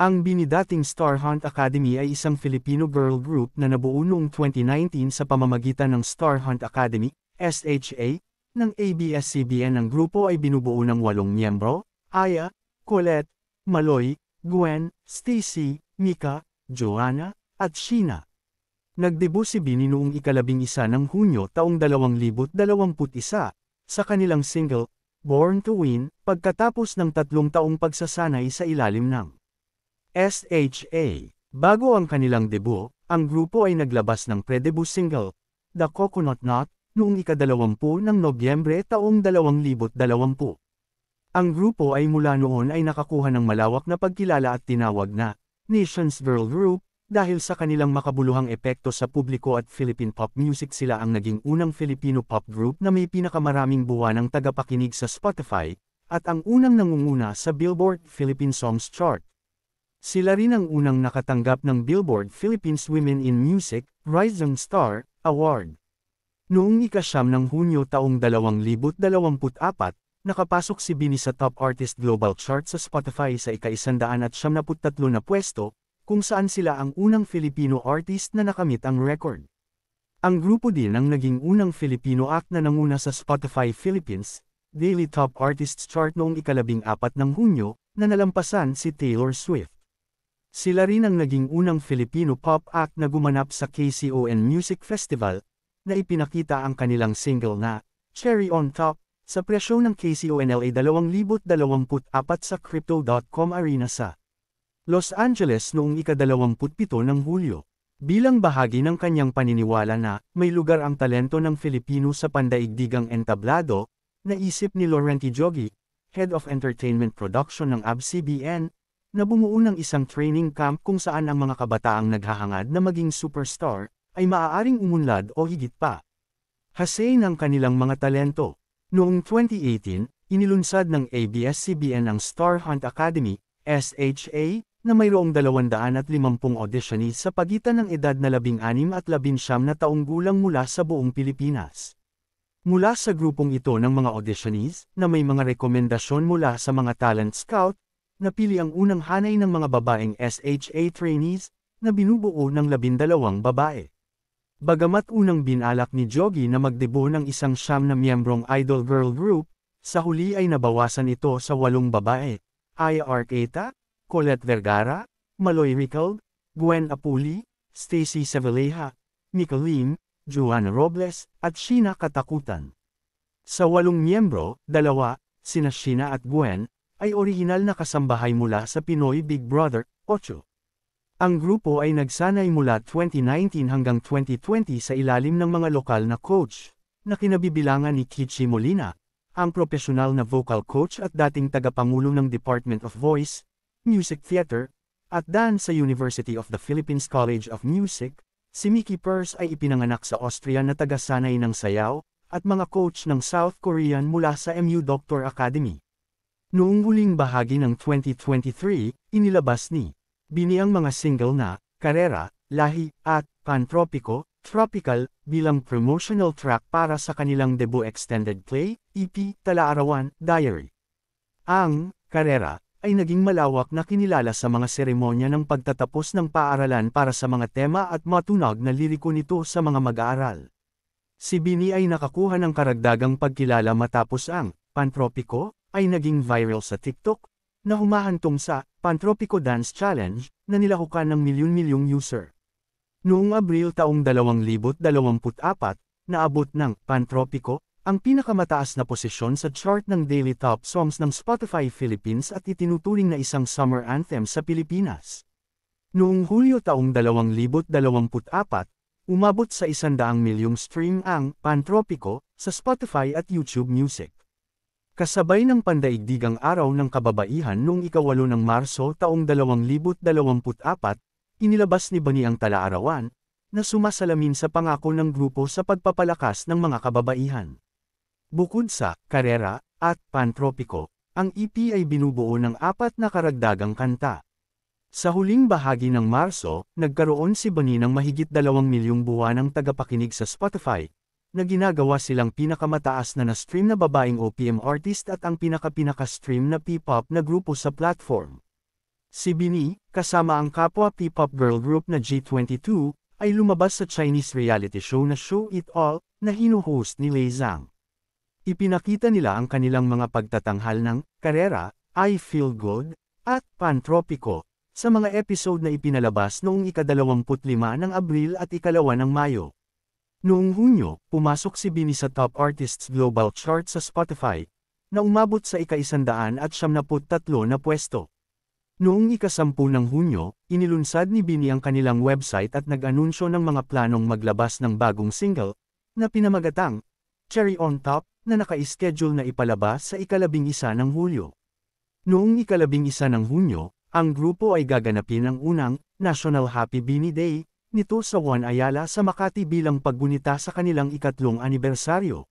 Ang binidating Star Hunt Academy ay isang Filipino girl group na nabuo noong 2019 sa pamamagitan ng Star Hunt Academy, SHA, ng ABS-CBN. Ang grupo ay binubuo ng walong miyembro, Aya, Colette, Maloy, Gwen, Stacy, Mika, Joanna, at Sheena. Nagdebu si Bini noong ikalabing isa ng Hunyo taong 2021 sa kanilang single, Born to Win, pagkatapos ng tatlong taong pagsasanay sa ilalim ng SHA. Bago ang kanilang debut, ang grupo ay naglabas ng pre-debut single, The Coconut Knot, noong ikadalawampu ng Nobyembre taong 2020. Ang grupo ay mula noon ay nakakuha ng malawak na pagkilala at tinawag na Nations Girl Group dahil sa kanilang makabuluhang epekto sa publiko at Philippine pop music sila ang naging unang Filipino pop group na may pinakamaraming buwan ng tagapakinig sa Spotify, at ang unang nangunguna sa Billboard Philippine Songs Chart. Sila rin ang unang nakatanggap ng Billboard Philippines Women in Music, Rising Star, Award. Noong ikasyam ng Hunyo taong 2024, nakapasok si Bini sa Top Artist Global Chart sa Spotify sa ika-173 na pwesto, kung saan sila ang unang Filipino artist na nakamit ang record. Ang grupo din ang naging unang Filipino act na nanguna sa Spotify Philippines, Daily Top Artists Chart noong ikalabing apat ng Hunyo, na nalampasan si Taylor Swift. Sila rin ang naging unang Filipino pop act na gumanap sa KCON Music Festival, na ipinakita ang kanilang single na, Cherry on Top, sa presyo ng KCONLA 2024 sa Crypto.com Arena sa Los Angeles noong ika-27 ng Hulyo. Bilang bahagi ng kanyang paniniwala na may lugar ang talento ng Filipino sa pandaigdigang entablado, naisip ni Laurenti Jogi, Head of Entertainment Production ng ABS-CBN, na ng isang training camp kung saan ang mga kabataang naghahangad na maging superstar ay maaaring umunlad o higit pa. Hasay ng kanilang mga talento. Noong 2018, inilunsad ng ABS-CBN ang Star Hunt Academy, SHA, na mayroong 250 auditionees sa pagitan ng edad na 16 at 19 na taong gulang mula sa buong Pilipinas. Mula sa grupong ito ng mga auditionees na may mga rekomendasyon mula sa mga talent scout, napili ang unang hanay ng mga babaeng SHA trainees, na binubuo ng labindalawang babae. Bagamat unang binalak ni Jogi na magdebo ng isang siyam na miyembrong idol girl group, sa huli ay nabawasan ito sa walong babae, Aya Arceta, Colette Vergara, Maloy Ricald, Gwen Apuli, Stacy Seveleja, Nicolene, Joanna Robles, at Sheena Katakutan. Sa walong miyembro, dalawa, sina Sheena at Gwen, ay orihinal na kasambahay mula sa Pinoy Big Brother, 8. Ang grupo ay nagsanay mula 2019 hanggang 2020 sa ilalim ng mga lokal na coach, na kinabibilangan ni Kichi Molina, ang profesional na vocal coach at dating tagapangulo ng Department of Voice, Music Theater, at dance sa University of the Philippines College of Music, si Mickey Purse ay ipinanganak sa Austria na tagasanay ng sayaw, at mga coach ng South Korean mula sa MU Doctor Academy. Noong huling bahagi ng 2023, inilabas ni Bini ang mga single na Carrera, Lahi, at Pantropico, Tropical bilang promotional track para sa kanilang debut extended play, EP, Talaarawan, Diary. Ang Carrera ay naging malawak na kinilala sa mga seremonya ng pagtatapos ng paaralan para sa mga tema at matunog na liriko nito sa mga mag-aaral. Si Bini ay nakakuha ng karagdagang pagkilala matapos ang Pantropiko, ay naging viral sa TikTok, na humahantong sa Pantropico Dance Challenge na nilakukan ng milyon-milyong user. Noong Abril taong 2024, naabot ng Pantropico ang pinakamataas na posisyon sa chart ng Daily Top Songs ng Spotify Philippines at itinuturing na isang summer anthem sa Pilipinas. Noong Hulyo taong 2024, umabot sa 100 milyong stream ang Pantropico sa Spotify at YouTube Music. Kasabay ng pandaigdigang araw ng kababaihan noong ikawalo ng Marso taong 2024, inilabas ni Bani ang talaarawan, na sumasalamin sa pangako ng grupo sa pagpapalakas ng mga kababaihan. Bukod sa Carrera at Pantropiko, ang EP ay binubuo ng apat na karagdagang kanta. Sa huling bahagi ng Marso, nagkaroon si Bani ng mahigit 2 milyong buwan ng tagapakinig sa Spotify, na ginagawa silang pinakamataas na na-stream na babaeng OPM artist at ang pinaka-pinaka-stream na P-pop na grupo sa platform. Si Bini, kasama ang kapwa P-pop girl group na G22, ay lumabas sa Chinese reality show na Show It All, na hinuhost ni Lei Zhang. Ipinakita nila ang kanilang mga pagtatanghal ng karera, I Feel Good, at Pantropico, sa mga episode na ipinalabas noong ikadalawamput lima ng Abril at ikalawa ng Mayo. Noong Hunyo, pumasok si Bini sa Top Artists Global Chart sa Spotify, na umabot sa ika-173 na pwesto. Noong ikasampu ng Hunyo, inilunsad ni Bini ang kanilang website at nag-anunsyo ng mga planong maglabas ng bagong single, na pinamagatang, Cherry on Top, na naka-schedule na ipalabas sa ikalabing isa ng Hulyo. Noong ikalabing isa ng Hunyo, ang grupo ay gaganapin ang unang National Happy Bini Day nito sa Juan Ayala sa Makati bilang paggunita sa kanilang ikatlong anibersaryo.